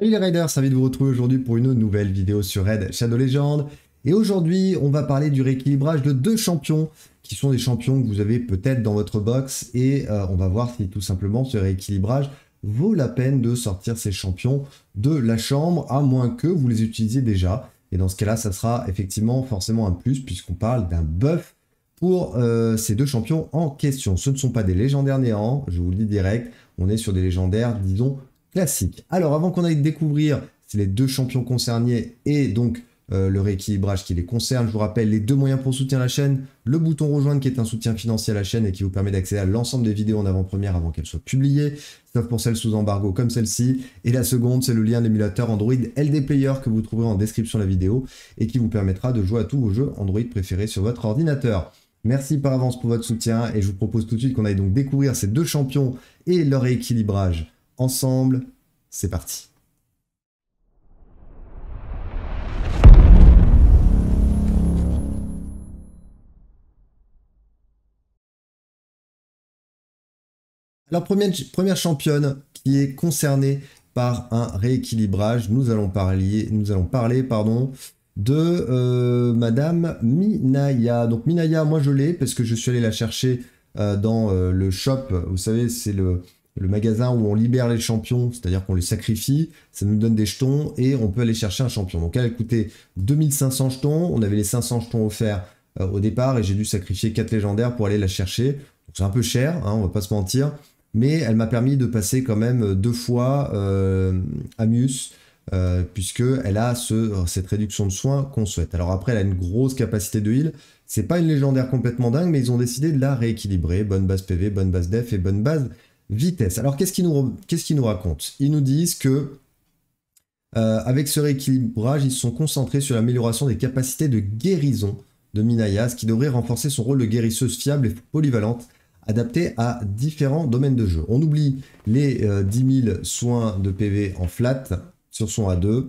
Salut les Raiders, ravi de vous retrouver aujourd'hui pour une nouvelle vidéo sur Red Shadow Legend. Et aujourd'hui, on va parler du rééquilibrage de deux champions qui sont des champions que vous avez peut-être dans votre box et euh, on va voir si tout simplement ce rééquilibrage vaut la peine de sortir ces champions de la chambre à moins que vous les utilisiez déjà. Et dans ce cas-là, ça sera effectivement forcément un plus puisqu'on parle d'un buff pour euh, ces deux champions en question. Ce ne sont pas des légendaires néants, je vous le dis direct, on est sur des légendaires, disons, classique. Alors avant qu'on aille découvrir les deux champions concernés et donc euh, le rééquilibrage qui les concerne. Je vous rappelle les deux moyens pour soutenir la chaîne. Le bouton rejoindre qui est un soutien financier à la chaîne et qui vous permet d'accéder à l'ensemble des vidéos en avant-première avant, qu'elles soient publiées, sauf pour celles sous embargo comme celle-ci. Et la seconde, c'est le lien d'émulateur Android LD Player que vous trouverez en description de la vidéo et qui vous permettra de jouer à tous vos jeux Android préférés sur votre ordinateur. Merci par avance pour votre soutien et je vous propose tout de suite qu'on aille donc découvrir ces deux champions et leur rééquilibrage ensemble. C'est parti. Alors première, première championne qui est concernée par un rééquilibrage, nous allons parler, nous allons parler pardon, de euh, Madame Minaya. Donc Minaya, moi je l'ai parce que je suis allé la chercher euh, dans euh, le shop. Vous savez, c'est le, le magasin où on libère les champions, c'est-à-dire qu'on les sacrifie, ça nous donne des jetons et on peut aller chercher un champion. Donc elle coûtait 2500 jetons, on avait les 500 jetons offerts euh, au départ et j'ai dû sacrifier 4 légendaires pour aller la chercher. C'est un peu cher, on hein, on va pas se mentir, mais elle m'a permis de passer quand même deux fois euh, Amius. puisqu'elle euh, puisque elle a cette réduction de soins qu'on souhaite. Alors après, elle a une grosse capacité de heal. C'est pas une légendaire complètement dingue, mais ils ont décidé de la rééquilibrer. Bonne base PV, bonne base def et bonne base vitesse. Alors qu'est-ce qu'ils nous, racontent Ils nous disent que euh, avec ce rééquilibrage, ils se sont concentrés sur l'amélioration des capacités de guérison de Minayas, qui devrait renforcer son rôle de guérisseuse fiable et polyvalente, adaptée à différents domaines de jeu. On oublie les 10 euh, 000 soins de PV en flat sur son A2.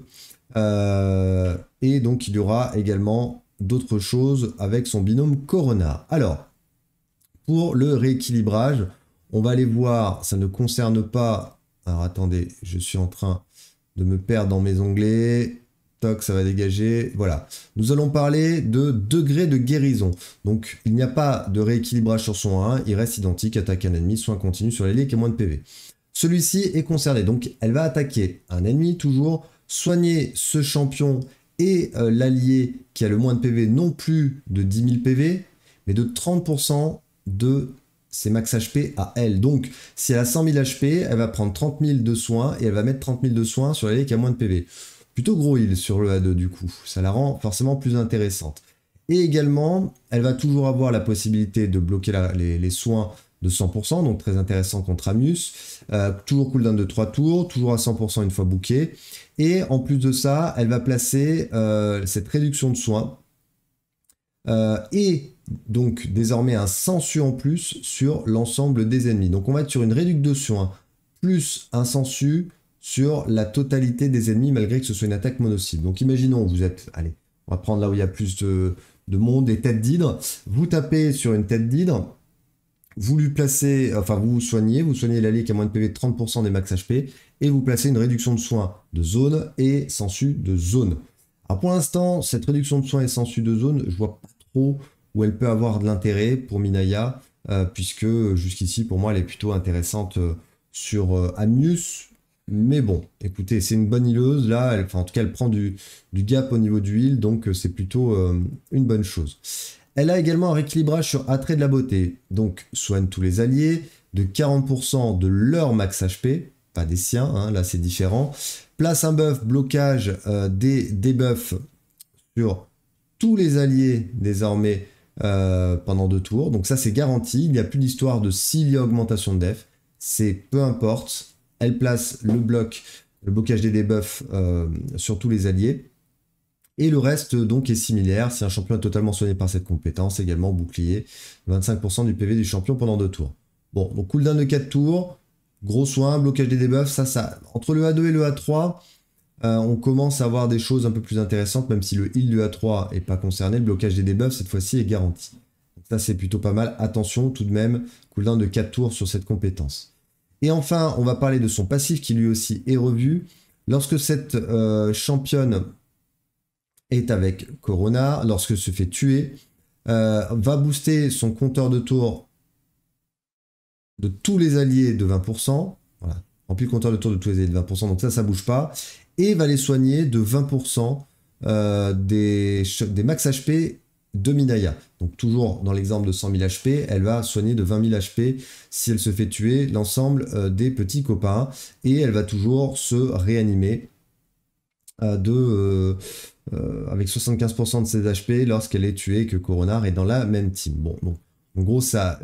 Euh, et donc il y aura également d'autres choses avec son binôme Corona. Alors, pour le rééquilibrage, on va aller voir, ça ne concerne pas... Alors attendez, je suis en train de me perdre dans mes onglets. Toc, ça va dégager. Voilà. Nous allons parler de degré de guérison. Donc, il n'y a pas de rééquilibrage sur son 1. Il reste identique. Attaque un ennemi, soin continu sur l'allié qui a moins de PV. Celui-ci est concerné. Donc, elle va attaquer un ennemi toujours. Soigner ce champion et euh, l'allié qui a le moins de PV, non plus de 10 000 PV, mais de 30% de c'est max HP à elle. Donc, si elle a 100 000 HP, elle va prendre 30 000 de soins et elle va mettre 30 000 de soins sur les qui a moins de PV. Plutôt gros heal sur le A2 du coup. Ça la rend forcément plus intéressante. Et également, elle va toujours avoir la possibilité de bloquer les, soins de 100%, donc très intéressant contre Amus. Euh, toujours cooldown de 3 tours, toujours à 100% une fois bouqué. Et en plus de ça, elle va placer euh, cette réduction de soins. Euh, et donc désormais un sensu en plus sur l'ensemble des ennemis. Donc on va être sur une réduction de soins plus un sensu sur la totalité des ennemis malgré que ce soit une attaque monocible. Donc imaginons, vous êtes, allez, on va prendre là où il y a plus de, monde, des têtes d'hydre. Vous tapez sur une tête d'hydre, vous lui placez, enfin vous vous soignez, vous soignez l'allié qui a moins de PV de 30% des max HP, et vous placez une réduction de soins de zone et sensu de zone. Alors pour l'instant, cette réduction de soins et sensu de zone, je vois pas trop où elle peut avoir de l'intérêt pour Minaya, euh, puisque jusqu'ici, pour moi, elle est plutôt intéressante euh, sur euh, Amnius. Amius. Mais bon, écoutez, c'est une bonne ileuse là, elle, en tout cas, elle prend du, gap au niveau du heal, donc c'est plutôt une bonne chose. Elle a également un rééquilibrage sur Attrait de la Beauté, donc soigne tous les alliés de 40% de leur max HP, pas des siens, hein, là c'est différent. Place un buff, blocage des debuffs sur tous les alliés désormais euh, pendant deux tours. Donc ça, c'est garanti. Il n'y a plus d'histoire de s'il y a augmentation de def. C'est peu importe. Elle place le bloc, le blocage des debuffs euh, sur tous les alliés. Et le reste donc est similaire. Si un champion est totalement soigné par cette compétence, également bouclier 25% du PV du champion pendant deux tours. Bon, donc cooldown de 4 tours, gros soin, blocage des debuffs, ça, ça. Entre le A2 et le A3, euh, on commence à voir des choses un peu plus intéressantes, même si le heal du A3 est pas concerné, le blocage des debuffs cette fois-ci est garanti. ça c'est plutôt pas mal, attention tout de même, cooldown de 4 tours sur cette compétence. Et enfin, on va parler de son passif qui lui aussi est revu. Lorsque cette euh, championne est avec Corona, lorsque se fait tuer, euh, va booster son compteur de tours de tous les alliés de 20%. Voilà, en le compteur de tours de tous les alliés de 20%, donc ça, ça bouge pas et va les soigner de 20% euh, des, max HP de Minaya. Donc toujours dans l'exemple de 100 000 HP, elle va soigner de 20 000 HP si elle se fait tuer l'ensemble euh, des petits copains et elle va toujours se réanimer euh, de, avec 75% de ses HP lorsqu'elle est tuée que Coronar est dans la même team. Bon, donc en gros ça,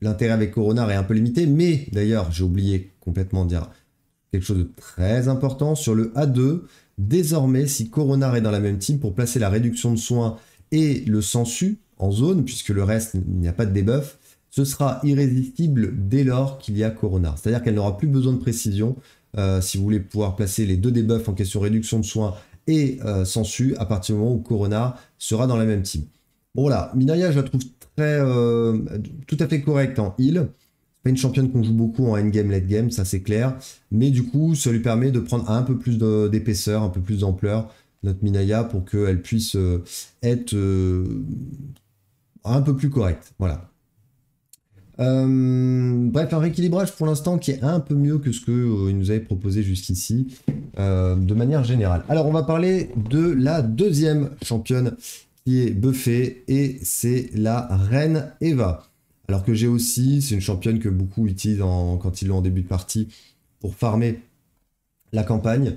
l'intérêt avec Coronar est un peu limité, mais d'ailleurs j'ai oublié complètement de dire quelque chose de très important, sur le A2, désormais, si Coronar est dans la même team, pour placer la réduction de soins et le sensu en zone, puisque le reste, il n'y a pas de debuff, ce sera irrésistible dès lors qu'il y a Coronar. C'est-à-dire qu'elle n'aura plus besoin de précision. Euh, si vous voulez pouvoir placer les deux debuffs en question réduction de soins et euh, sensu à partir du moment où Coronar sera dans la même team. Bon voilà, Minaya je la trouve très, euh, tout à fait correcte en heal une championne qu'on joue beaucoup en endgame, late game, ça c'est clair. Mais du coup, ça lui permet de prendre un peu plus d'épaisseur, un peu plus d'ampleur, notre Minaya, pour qu'elle puisse euh, être euh, un peu plus correcte. Voilà. Euh, bref, un rééquilibrage pour l'instant qui est un peu mieux que ce que nous avait proposé jusqu'ici, de manière générale. Alors, on va parler de la deuxième championne qui est buffée, et c'est la reine Eva. Alors que j'ai aussi, c'est une championne que beaucoup utilisent quand ils l'ont en début de partie pour farmer la campagne.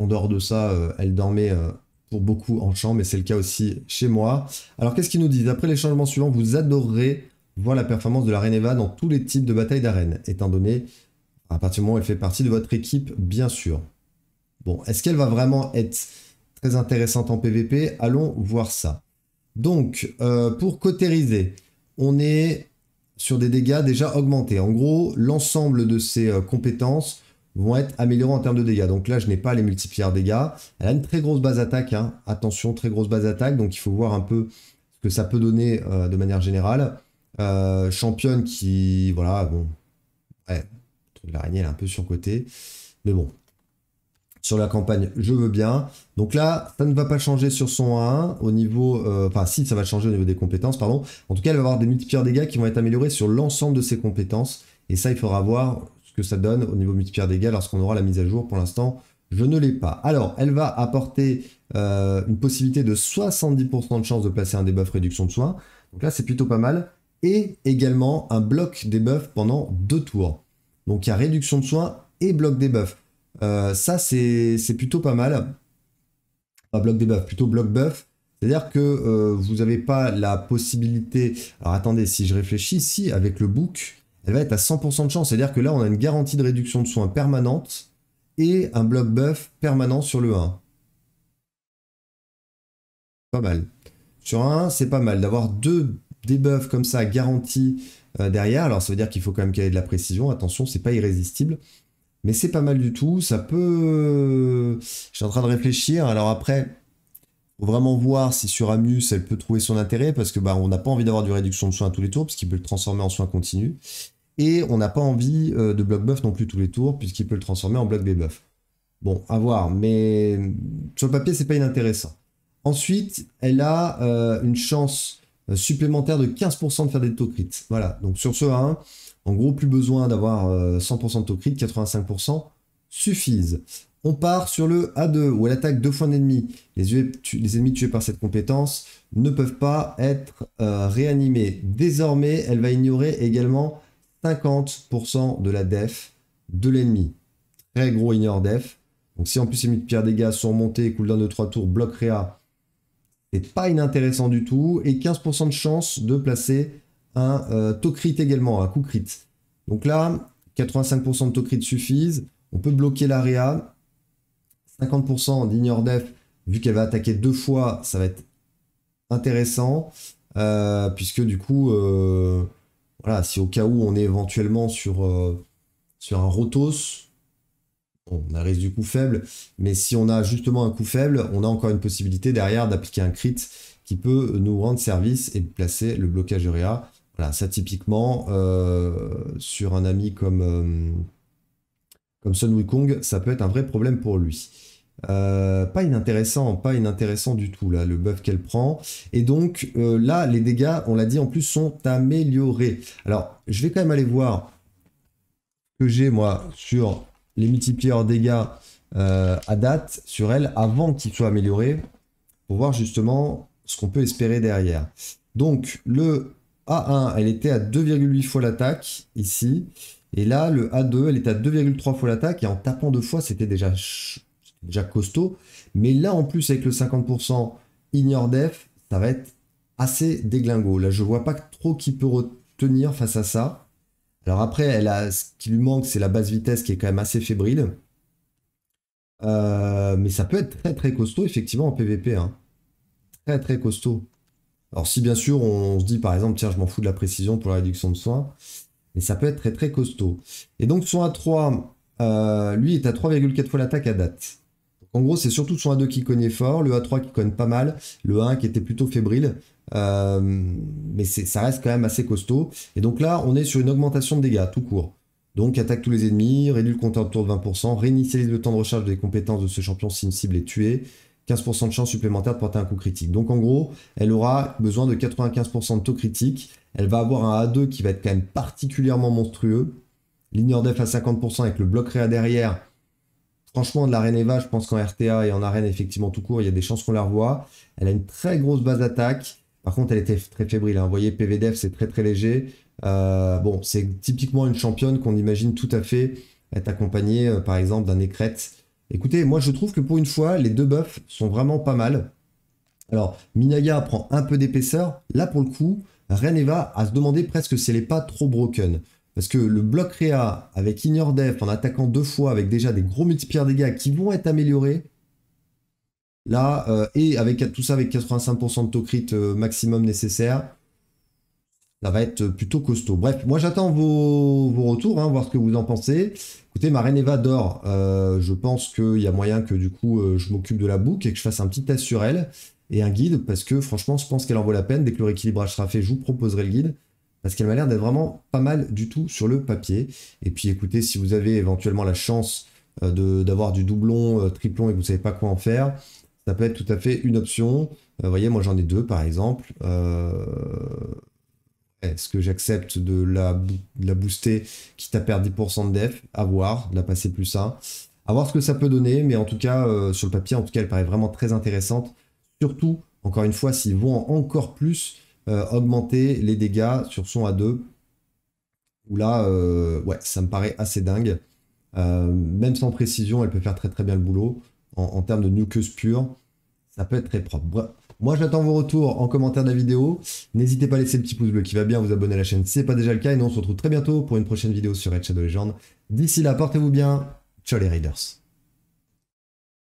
En dehors de ça, euh, elle dormait euh, pour beaucoup en champ, mais c'est le cas aussi chez moi. Alors qu'est-ce qu'ils nous disent Après les changements suivants, vous adorerez voir la performance de la Reneva dans tous les types de batailles d'arène, étant donné à partir du moment où elle fait partie de votre équipe, bien sûr. Bon, est-ce qu'elle va vraiment être très intéressante en PvP Allons voir ça. Donc, euh, pour cotériser, on est sur des dégâts déjà augmentés. En gros, l'ensemble de ses euh, compétences vont être améliorées en termes de dégâts. Donc là, je n'ai pas les multiplières dégâts. Elle a une très grosse base attaque. Hein. Attention, très grosse base attaque. Donc il faut voir un peu ce que ça peut donner euh, de manière générale. Euh, championne qui, voilà, bon, ouais, l'araignée, elle est un peu surcotée. Mais bon, sur la campagne je veux bien. Donc là, ça ne va pas changer sur son 1 au niveau, euh, enfin si ça va changer au niveau des compétences, pardon. En tout cas, elle va avoir des pierres dégâts qui vont être améliorés sur l'ensemble de ses compétences. Et ça, il faudra voir ce que ça donne au niveau pierres dégâts lorsqu'on aura la mise à jour. Pour l'instant, je ne l'ai pas. Alors, elle va apporter euh, une possibilité de 70% de chance de placer un debuff réduction de soins. Donc là, c'est plutôt pas mal. Et également un bloc debuff pendant deux tours. Donc il y a réduction de soins et bloc debuff. Euh, ça, c'est plutôt pas mal. Pas bloc debuff, plutôt bloc buff. C'est-à-dire que euh, vous n'avez pas la possibilité. Alors attendez, si je réfléchis, si avec le book, elle va être à 100% de chance. C'est-à-dire que là, on a une garantie de réduction de soins permanente et un bloc buff permanent sur le 1. Pas mal. Sur un 1, c'est pas mal. D'avoir deux debuffs comme ça garantis euh, derrière. Alors ça veut dire qu'il faut quand même qu'il y ait de la précision. Attention, c'est pas irrésistible. Mais c'est pas mal du tout. Ça peut. Je suis en train de réfléchir. Alors après, faut vraiment voir si sur Amus elle peut trouver son intérêt parce que bah, on n'a pas envie d'avoir du réduction de soins à tous les tours puisqu'il peut le transformer en soins continu. Et on n'a pas envie euh, de bloc buff non plus tous les tours puisqu'il peut le transformer en bloc debuff. Bon, à voir, mais sur le papier, c'est pas inintéressant. Ensuite, elle a euh, une chance euh, supplémentaire de 15% de faire des taux Voilà, donc sur ce 1, en gros, plus besoin d'avoir 100% euh, de taux crit, 85% suffisent. On part sur le A2 où elle attaque deux fois un Les, e les, ennemis tués par cette compétence ne peuvent pas être euh, réanimés. Désormais, elle va ignorer également 50% de la def de l'ennemi. Très gros ignore def. Donc si en plus mis de pierre dégâts sont montés, cooldown de 3 tours, bloc réa, c'est pas inintéressant du tout. Et 15% de chance de placer un hein, euh, taux crit également, un hein, coup crit. Donc là, 85% de taux crit suffisent. On peut bloquer l'area. 50% d'ignore def, vu qu'elle va attaquer deux fois, ça va être intéressant. Euh, puisque du coup, euh, voilà, si au cas où on est éventuellement sur, euh, sur un rotos, on a risque du coup faible, mais si on a justement un coup faible, on a encore une possibilité derrière d'appliquer un crit qui peut nous rendre service et placer le blocage de réa voilà, ça typiquement, euh, sur un ami comme, euh, comme Sun Wukong, ça peut être un vrai problème pour lui. Euh, pas inintéressant, pas inintéressant du tout, là, le buff qu'elle prend. Et donc, là, les dégâts, on l'a dit, en plus, sont améliorés. Alors, je vais quand même aller voir que j'ai, moi, sur les multipliers dégâts à date, sur elle, avant qu'ils soient améliorés, pour voir justement ce qu'on peut espérer derrière. Donc, le a1, elle était à 2,8 fois l'attaque ici. Et là, le A2, elle était à 2,3 fois l'attaque. Et en tapant deux fois, c'était déjà, déjà costaud. Mais là, en plus, avec le 50% ignore def, ça va être assez déglingo. Là, je vois pas trop qui peut retenir face à ça. Alors après, ce qui lui manque, c'est la base vitesse qui est quand même assez fébrile. Euh, mais ça peut être très très costaud, effectivement, en PVP. Hein. Très très costaud. Alors si bien sûr on, se dit par exemple tiens je m'en fous de la précision pour la réduction de soins, mais ça peut être très très costaud. Et donc son A3, euh, lui est à 3,4 fois l'attaque à date. En gros c'est surtout son A2 qui cognait fort, le A3 qui cogne pas mal, le A1 qui était plutôt fébrile, euh, mais ça reste quand même assez costaud. Et donc là on est sur une augmentation de dégâts tout court. Donc attaque tous les ennemis, réduit le compteur de tour de 20%, réinitialise le temps de recharge des compétences de ce champion si une cible est tuée, 15% de chance supplémentaire de porter un coup critique. Donc en gros, elle aura besoin de 95% de taux critique. Elle va avoir un A2 qui va être quand même particulièrement monstrueux. L'ignore def à 50% avec le bloc réa derrière. Franchement, de la reine Eva, je pense qu'en RTA et en arène, effectivement, tout court, il y a des chances qu'on la revoie. Elle a une très grosse base d'attaque. Par contre, elle était très fébrile. Hein. Vous voyez, PVDF, c'est très très léger. Euh, bon, c'est typiquement une championne qu'on imagine tout à fait être accompagnée, euh, par exemple, d'un écrète Écoutez, moi je trouve que pour une fois, les deux buffs sont vraiment pas mal. Alors, Minaya prend un peu d'épaisseur. Là, pour le coup, Reneva à se demander presque si elle n'est pas trop broken. Parce que le bloc Réa avec Ignore Def en attaquant deux fois avec déjà des gros multipliers dégâts qui vont être améliorés. Là, euh, et avec tout ça avec 85% de taux euh, maximum nécessaire, ça va être plutôt costaud. Bref, moi j'attends vos, vos, retours, hein, voir ce que vous en pensez. Écoutez, ma Eva dort. Euh, je pense qu'il y a moyen que du coup euh, je m'occupe de la boucle et que je fasse un petit test sur elle et un guide, parce que franchement je pense qu'elle en vaut la peine. Dès que le rééquilibrage sera fait, je vous proposerai le guide, parce qu'elle m'a l'air d'être vraiment pas mal du tout sur le papier. Et puis écoutez, si vous avez éventuellement la chance euh, d'avoir du doublon, triplon et que vous ne savez pas quoi en faire, ça peut être tout à fait une option. Vous voyez, moi j'en ai deux par exemple. Euh, est-ce que j'accepte de la, booster, quitte à perdre 10% de def A voir, de la passer plus 1. A voir ce que ça peut donner, mais en tout cas, euh, sur le papier, en tout cas, elle paraît vraiment très intéressante. Surtout, encore une fois, s'ils vont encore plus euh, augmenter les dégâts sur son A2. Où là, euh, ouais, ça me paraît assez dingue. même sans précision, elle peut faire très très bien le boulot en, termes de nukeuse pure ça peut être très propre. Moi, j'attends vos retours en commentaire de la vidéo. N'hésitez pas à laisser le petit pouce bleu qui va bien, vous abonner à la chaîne si ce n'est pas déjà le cas. Et nous, on se retrouve très bientôt pour une prochaine vidéo sur Red Shadow Legends. D'ici là, portez-vous bien. Ciao les Raiders.